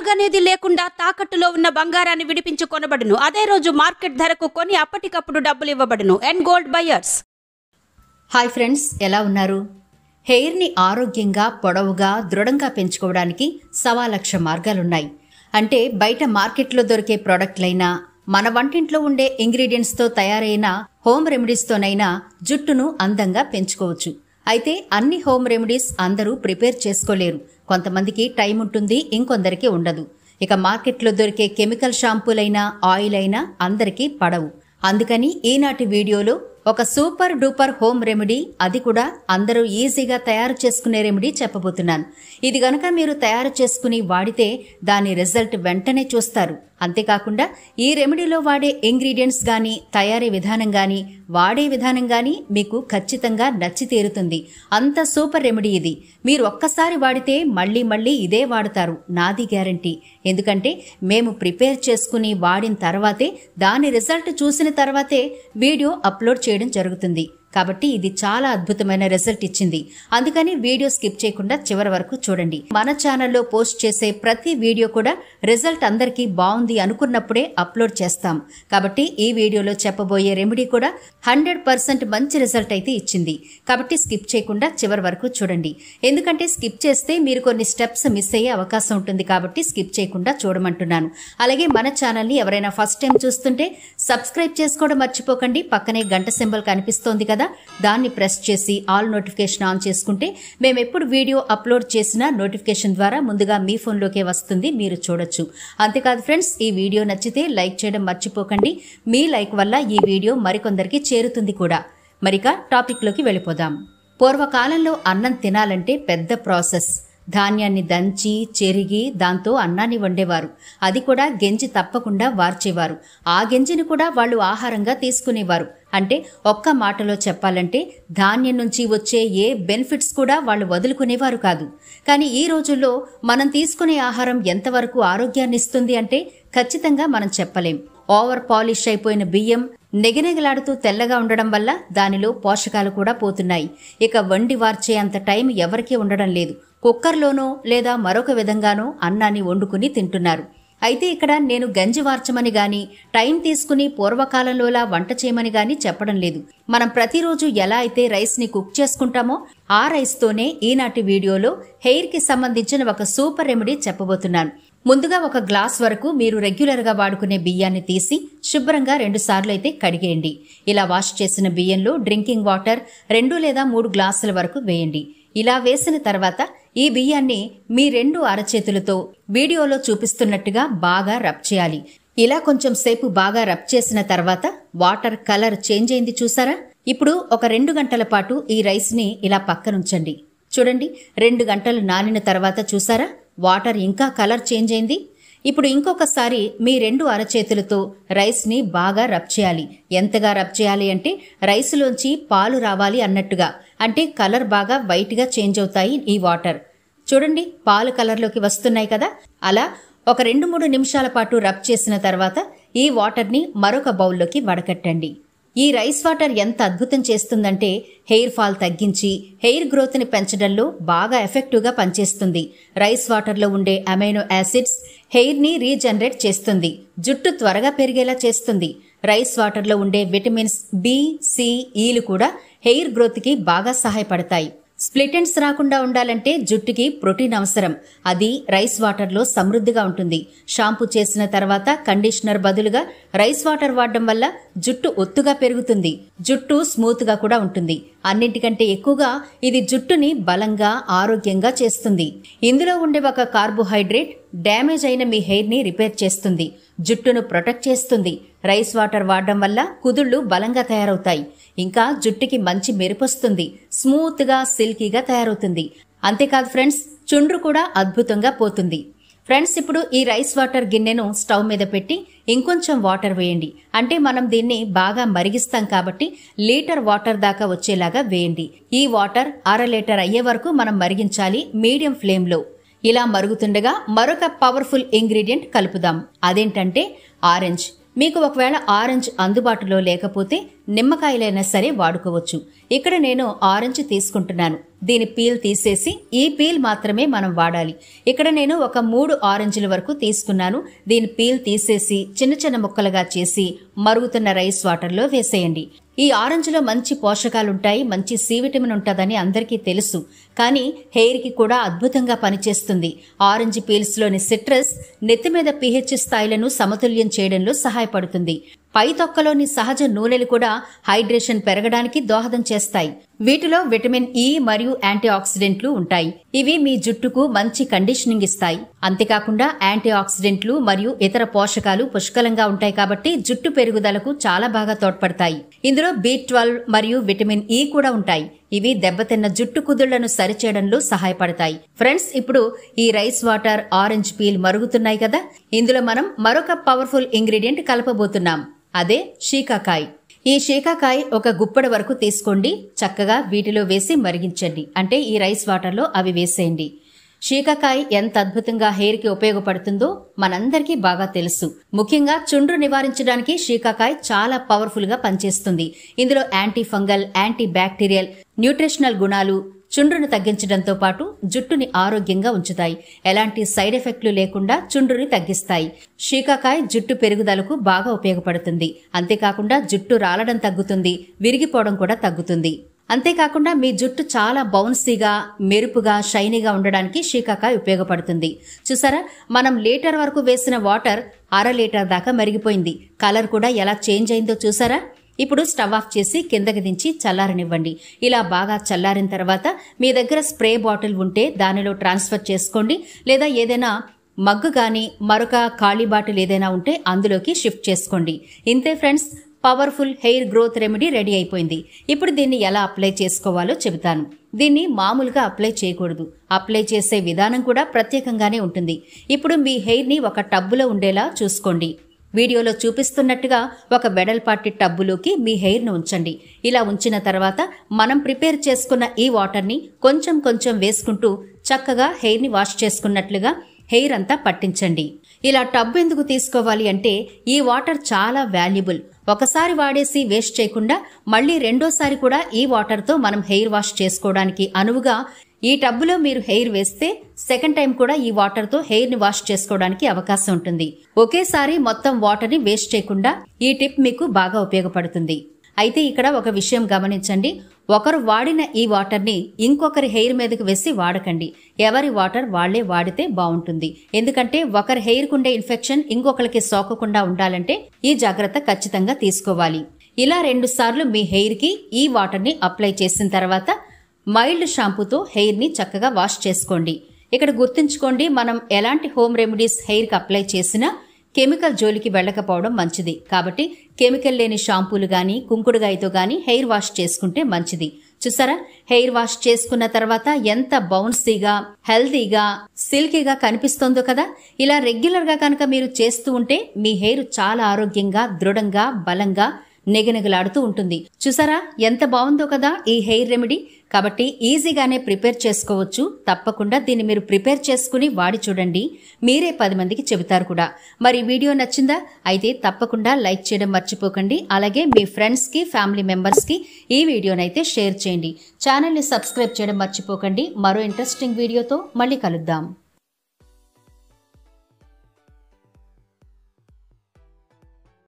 తానుగనేది లేకుండా తాకట్టులో ఉన్న బంగారాన్ని విడిపించి కొనబడును అదే రోజు మార్కెట్ ధరకు కొని అప్పటికప్పుడు డబ్బులు ఇవ్వబడును and gold buyers hi friends ఎలా ఉన్నారు హెయిర్ని ఆరోగ్యంగా పొడవుగా దృఢంగా పెంచుకోవడానికి సవా లక్ష మార్గాలున్నాయి అంటే బయట మార్కెట్లో దొరికే ప్రోడక్ట్లైనా మన వంటింట్లో ఉండే ఇంగ్రీడియంట్స్తో తయారైన హోమ్ రెమెడీస్తోనైనా జుట్టును అందంగా పెంచుకోవచ్చు అయితే అన్ని హోమ్ రెమెడీస్ అందరూ ప్రిపేర్ చేసుకోలేరు కొంతమందికి టైం ఉంటుంది ఇంకొందరికి ఉండదు ఇక మార్కెట్లో దొరికే కెమికల్ షాంపూలైనా ఆయిల్ అయినా అందరికీ పడవు అందుకని ఈనాటి వీడియోలో ఒక సూపర్ డూపర్ హోమ్ రెమెడీ అది కూడా అందరూ ఈజీగా తయారు చేసుకునే రెమెడీ చెప్పబోతున్నాను ఇది గనక మీరు తయారు చేసుకుని వాడితే దాని రిజల్ట్ వెంటనే చూస్తారు అంతేకాకుండా ఈ రెమెడీలో వాడే ఇంగ్రీడియంట్స్ కానీ తయారీ విధానం కానీ వాడే విధానం కానీ మీకు ఖచ్చితంగా నచ్చి తీరుతుంది అంత సూపర్ రెమెడీ ఇది మీరు ఒక్కసారి వాడితే మళ్ళీ మళ్ళీ ఇదే వాడతారు నాది గ్యారంటీ ఎందుకంటే మేము ప్రిపేర్ చేసుకుని వాడిన తర్వాతే దాని రిజల్ట్ చూసిన తర్వాతే వీడియో అప్లోడ్ చేయడం జరుగుతుంది కాబట్టి ఇది చాలా అద్భుతమైన రిజల్ట్ ఇచ్చింది అందుకని వీడియో స్కిప్ చేయకుండా చివరి వరకు చూడండి మన ఛానల్లో పోస్ట్ చేసే ప్రతి వీడియో కూడా రిజల్ట్ అందరికీ బాగుంది అనుకున్నప్పుడే అప్లోడ్ చేస్తాం కాబట్టి ఈ వీడియోలో చెప్పబోయే రెమెడీ కూడా హండ్రెడ్ పర్సెంట్ మంచి రిజల్ట్ అయితే ఇచ్చింది కాబట్టి స్కిప్ చేయకుండా చివరి వరకు చూడండి ఎందుకంటే స్కిప్ చేస్తే మీరు కొన్ని స్టెప్స్ మిస్ అయ్యే అవకాశం ఉంటుంది కాబట్టి స్కిప్ చేయకుండా చూడమంటున్నాను అలాగే మన ఛానల్ని ఎవరైనా ఫస్ట్ టైం చూస్తుంటే సబ్స్క్రైబ్ చేసుకోవడం మర్చిపోకండి పక్కనే గంట సింబల్ కనిపిస్తోంది కదా కదా దాన్ని ప్రెస్ చేసి ఆల్ నోటిఫికేషన్ ఆన్ చేసుకుంటే మేము ఎప్పుడు వీడియో అప్లోడ్ చేసినా నోటిఫికేషన్ ద్వారా ముందుగా మీ ఫోన్లోకే వస్తుంది మీరు చూడొచ్చు అంతేకాదు ఫ్రెండ్స్ ఈ వీడియో నచ్చితే లైక్ చేయడం మర్చిపోకండి మీ లైక్ వల్ల ఈ వీడియో మరికొందరికి చేరుతుంది కూడా మరిక టాపిక్లోకి వెళ్ళిపోదాం పూర్వకాలంలో అన్నం తినాలంటే పెద్ద ప్రాసెస్ ధాన్యాన్ని దంచి చెరిగి దాంతో అన్నాన్ని వండేవారు అది కూడా గెంజి తప్పకుండా వార్చేవారు ఆ గెంజిని కూడా వాళ్ళు ఆహారంగా తీసుకునేవారు అంటే ఒక్క మాటలో చెప్పాలంటే ధాన్యం నుంచి వచ్చే ఏ బెనిఫిట్స్ కూడా వాళ్ళు వదులుకునేవారు కాదు కానీ ఈ రోజుల్లో మనం తీసుకునే ఆహారం ఎంతవరకు ఆరోగ్యాన్ని ఇస్తుంది అంటే ఖచ్చితంగా మనం చెప్పలేం ఓవర్ పాలిష్ అయిపోయిన బియ్యం నెగనెగలాడుతూ తెల్లగా ఉండడం వల్ల దానిలో పోషకాలు కూడా పోతున్నాయి ఇక వండి వార్చే అంత టైం ఎవరికీ ఉండడం లేదు కుక్కర్లోనో లేదా మరొక విధంగానో అన్నాన్ని వండుకుని తింటున్నారు అయితే ఇక్కడ నేను గంజి వార్చమని గాని టైం తీసుకుని పూర్వకాలంలోలా వంట చేయమని గాని చెప్పడం లేదు మనం ప్రతిరోజు ఎలా అయితే రైస్ని కుక్ చేసుకుంటామో ఆ రైస్తోనే ఈనాటి వీడియోలో హెయిర్కి సంబంధించిన ఒక సూపర్ రెమెడీ చెప్పబోతున్నాను ముందుగా ఒక గ్లాస్ వరకు మీరు రెగ్యులర్గా వాడుకునే బియ్యాన్ని తీసి శుభ్రంగా రెండు సార్లు అయితే కడిగేయండి ఇలా వాష్ చేసిన బియ్యంలో డ్రింకింగ్ వాటర్ రెండు లేదా మూడు గ్లాసుల వరకు వేయండి ఇలా వేసిన తర్వాత ఈ బియ్యాన్ని మీ రెండు అరచేతులతో వీడియోలో చూపిస్తున్నట్టుగా బాగా రబ్ చేయాలి ఇలా కొంచెం సేపు బాగా రబ్ చేసిన తర్వాత వాటర్ కలర్ చేంజ్ అయింది చూసారా ఇప్పుడు ఒక రెండు గంటల పాటు ఈ రైస్ని ఇలా పక్కనుంచండి చూడండి రెండు గంటలు నానిన తర్వాత చూసారా వాటర్ ఇంకా కలర్ చేంజ్ అయింది ఇప్పుడు ఇంకొకసారి మీ రెండు అరచేతులతో రైస్ని బాగా రబ్ చేయాలి ఎంతగా రబ్ చేయాలి అంటే రైస్లోంచి పాలు రావాలి అన్నట్టుగా అంటే కలర్ బాగా వైట్గా చేంజ్ అవుతాయి ఈ వాటర్ చూడండి పాలు కలర్లోకి వస్తున్నాయి కదా అలా ఒక రెండు మూడు నిమిషాల పాటు రబ్ చేసిన తర్వాత ఈ వాటర్ని మరొక బౌల్లోకి వడకట్టండి ఈ రైస్ వాటర్ ఎంత అద్భుతం చేస్తుందంటే హెయిర్ ఫాల్ తగ్గించి హెయిర్ గ్రోత్ని పెంచడంలో బాగా ఎఫెక్టివ్గా పనిచేస్తుంది రైస్ వాటర్లో ఉండే అమైనో యాసిడ్స్ హెయిర్ని రీజనరేట్ చేస్తుంది జుట్టు త్వరగా పెరిగేలా చేస్తుంది రైస్ వాటర్లో ఉండే విటమిన్స్ బి సిఈలు కూడా హెయిర్ గ్రోత్కి బాగా సహాయపడతాయి స్ప్లిట్ ఎండ్స్ రాకుండా ఉండాలంటే జుట్టుకి ప్రోటీన్ అవసరం అది రైస్ వాటర్లో సమృద్ధిగా ఉంటుంది షాంపూ చేసిన తర్వాత కండిషనర్ బదులుగా రైస్ వాటర్ వాడడం వల్ల జుట్టు ఒత్తుగా పెరుగుతుంది జుట్టు స్మూత్గా కూడా ఉంటుంది అన్నింటికంటే ఎక్కువగా ఇది జుట్టుని బలంగా ఆరోగ్యంగా చేస్తుంది ఇందులో ఉండే ఒక కార్బోహైడ్రేట్ డ్యామేజ్ అయిన మీ హెయిర్ని రిపేర్ చేస్తుంది జుట్టును ప్రొటెక్ట్ చేస్తుంది రైస్ వాటర్ వాడడం వల్ల కుదుళ్లు బలంగా తయారవుతాయి ఇంకా జుట్టుకి మంచి మెరుపొస్తుంది స్మూత్గా సిల్కీగా తయారవుతుంది అంతేకాదు ఫ్రెండ్స్ చుండ్రు కూడా అద్భుతంగా పోతుంది ఫ్రెండ్స్ ఇప్పుడు ఈ రైస్ వాటర్ గిన్నెను స్టవ్ మీద పెట్టి ఇంకొంచెం వాటర్ వేయండి అంటే మనం దీన్ని బాగా మరిగిస్తాం కాబట్టి లీటర్ వాటర్ దాకా వచ్చేలాగా వేయండి ఈ వాటర్ అర లీటర్ అయ్యే వరకు మనం మరిగించాలి మీడియం ఫ్లేమ్లో ఇలా మరుగుతుండగా మరొక పవర్ఫుల్ ఇంగ్రీడియంట్ కలుపుదాం అదేంటంటే ఆరెంజ్ మీకు ఒకవేళ ఆరెంజ్ అందుబాటులో లేకపోతే నిమ్మకాయలైనా సరే వాడుకోవచ్చు ఇక్కడ నేను ఆరెంజ్ తీసుకుంటున్నాను దీని పీల్ తీసేసి ఈ పీల్ మాత్రమే మనం వాడాలి ఇక్కడ నేను ఒక మూడు ఆరెంజ్ల వరకు తీసుకున్నాను దీని పీల్ తీసేసి చిన్న చిన్న ముక్కలుగా చేసి మరుగుతున్న రైస్ వాటర్లో వేసేయండి ఈ ఆరెంజ్లో మంచి పోషకాలుంటాయి మంచి సి విటమిన్ ఉంటుందని అందరికీ తెలుసు కానీ హెయిర్కి కూడా అద్భుతంగా పనిచేస్తుంది ఆరెంజ్ పీల్స్లోని సిట్రస్ నెత్తి మీద పిహెచ్ స్థాయిలను సమతుల్యం చేయడంలో సహాయపడుతుంది పై తొక్కలోని సహజ నూనెలు కూడా హైడ్రేషన్ పెరగడానికి దోహదం చేస్తాయి వీటిలో విటమిన్ ఇ e మరియు యాంటీ ఆక్సిడెంట్లు ఉంటాయి ఇవి మీ జుట్టుకు మంచి కండిషనింగ్ ఇస్తాయి అంతేకాకుండా యాంటీ ఆక్సిడెంట్లు మరియు ఇతర పోషకాలు పుష్కలంగా ఉంటాయి కాబట్టి జుట్టు పెరుగుదలకు చాలా బాగా తోడ్పడతాయి ఇందులో బి ట్వెల్వ్ మరియు విటమిన్ ఇ e కూడా ఉంటాయి ఇవి దెబ్బతిన్న జుట్టు కుదుళ్లను సరిచేయడంలో సహాయపడతాయి ఫ్రెండ్స్ ఇప్పుడు ఈ రైస్ వాటర్ ఆరెంజ్ పీల్ మరుగుతున్నాయి కదా ఇందులో మనం మరొక పవర్ఫుల్ ఇంగ్రీడియంట్ కలపబోతున్నాం అదే షీకాకాయ్ ఈ శీకాకాయ ఒక గుప్పడ వరకు తీసుకోండి చక్కగా వీటిలో వేసి మరిగించండి అంటే ఈ రైస్ వాటర్లో అవి వేసేయండి శీకాకాయ ఎంత అద్భుతంగా హెయిర్కి ఉపయోగపడుతుందో మనందరికీ బాగా తెలుసు ముఖ్యంగా చుండ్రు నివారించడానికి శీకాకాయ చాలా పవర్ఫుల్గా పనిచేస్తుంది ఇందులో anti fungal anti bacterial nutritional గుణాలు చుండ్రును తగ్గించడంతో పాటు జుట్టుని ఆరోగ్యంగా ఉంచుతాయి ఎలాంటి సైడ్ ఎఫెక్ట్లు లేకుండా చుండ్రుని తగ్గిస్తాయి షీకాకాయ జుట్టు పెరుగుదలకు బాగా ఉపయోగపడుతుంది అంతేకాకుండా జుట్టు రాలడం తగ్గుతుంది విరిగిపోవడం కూడా తగ్గుతుంది అంతేకాకుండా మీ జుట్టు చాలా బౌన్సీగా మెరుపుగా షైనీగా ఉండడానికి షీకాకాయ ఉపయోగపడుతుంది చూసారా మనం లీటర్ వరకు వేసిన వాటర్ అర లీటర్ దాకా మరిగిపోయింది కలర్ కూడా ఎలా చేంజ్ అయిందో చూసారా ఇప్పుడు స్టవ్ ఆఫ్ చేసి కిందకి దించి చల్లారనివ్వండి ఇలా బాగా చల్లారిన తర్వాత మీ దగ్గర స్ప్రే బాటిల్ ఉంటే దానిలో ట్రాన్స్ఫర్ చేసుకోండి లేదా ఏదైనా మగ్గు కానీ మరొక ఖాళీ బాటిల్ ఏదైనా ఉంటే అందులోకి షిఫ్ట్ చేసుకోండి ఇంతే friends powerful hair growth remedy ready అయిపోయింది ఇప్పుడు దీన్ని ఎలా అప్లై చేసుకోవాలో చెబుతాను దీన్ని మామూలుగా అప్లై చేయకూడదు అప్లై చేసే విధానం కూడా ప్రత్యేకంగానే ఉంటుంది ఇప్పుడు మీ హెయిర్ని ఒక టబ్బులో ఉండేలా చూసుకోండి వీడియోలో చూపిస్తున్నట్టుగా ఒక వెడల్పాటి టబ్బులోకి మీ హెయిర్ను ఉంచండి ఇలా ఉంచిన తర్వాత మనం ప్రిపేర్ చేసుకున్న ఈ వాటర్ని కొంచెం కొంచెం వేసుకుంటూ చక్కగా హెయిర్ని వాష్ చేసుకున్నట్లుగా హెయిర్ అంతా పట్టించండి ఇలా టబ్ ఎందుకు తీసుకోవాలి అంటే ఈ వాటర్ చాలా వాల్యుబుల్ ఒకసారి వాడేసి వేస్ట్ చేయకుండా మళ్ళీ రెండోసారి కూడా ఈ వాటర్తో మనం హెయిర్ వాష్ చేసుకోవడానికి అనువుగా ఈ టబ్బులో మీరు హెయిర్ వేస్తే సెకండ్ టైం కూడా ఈ వాటర్తో హెయిర్ని వాష్ చేసుకోవడానికి అవకాశం ఉంటుంది ఒకేసారి మొత్తం వాటర్ని వేస్ట్ చేయకుండా ఈ టిప్ మీకు బాగా ఉపయోగపడుతుంది అయితే ఇక్కడ ఒక విషయం గమనించండి ఒకరు వాడిన ఈ వాటర్ని ఇంకొకరి హెయిర్ మీదకి వేసి వాడకండి ఎవరి వాటర్ వాళ్లే వాడితే బాగుంటుంది ఎందుకంటే ఒకరి హెయిర్కు ఉండే ఇన్ఫెక్షన్ ఇంకొకరికి సోకకుండా ఉండాలంటే ఈ జాగ్రత్త ఖచ్చితంగా తీసుకోవాలి ఇలా రెండు సార్లు మీ హెయిర్కి ఈ వాటర్ని అప్లై చేసిన తర్వాత మైల్డ్ షాంపూతో హెయిర్ని చక్కగా వాష్ చేసుకోండి ఇక్కడ గుర్తుంచుకోండి మనం ఎలాంటి హోమ్ రెమెడీస్ హెయిర్కి అప్లై చేసినా కెమికల్ జోలికి వెళ్ళకపోవడం మంచిది కాబట్టి కెమికల్ లేని షాంపూలు కానీ కుంకుడుగాయతో కానీ హెయిర్ వాష్ చేసుకుంటే మంచిది చూసారా హెయిర్ వాష్ చేసుకున్న తర్వాత ఎంత బౌన్సీగా హెల్తీగా సిల్కీగా కనిపిస్తోందో కదా ఇలా రెగ్యులర్గా కనుక మీరు చేస్తూ ఉంటే మీ హెయిర్ చాలా ఆరోగ్యంగా దృఢంగా బలంగా నెగనెగలాడుతూ ఉంటుంది చూసారా ఎంత బాగుందో కదా ఈ హెయిర్ రెమెడీ కాబట్టి ఈజీగానే ప్రిపేర్ చేసుకోవచ్చు తప్పకుండా దీన్ని మీరు ప్రిపేర్ చేసుకుని వాడి చూడండి మీరే పది మందికి చెబుతారు కూడా మరి వీడియో నచ్చిందా అయితే తప్పకుండా లైక్ చేయడం మర్చిపోకండి అలాగే మీ ఫ్రెండ్స్కి ఫ్యామిలీ మెంబర్స్కి ఈ వీడియోనైతే షేర్ చేయండి ఛానల్ని సబ్స్క్రైబ్ చేయడం మర్చిపోకండి మరో ఇంట్రెస్టింగ్ వీడియోతో మళ్ళీ కలుద్దాం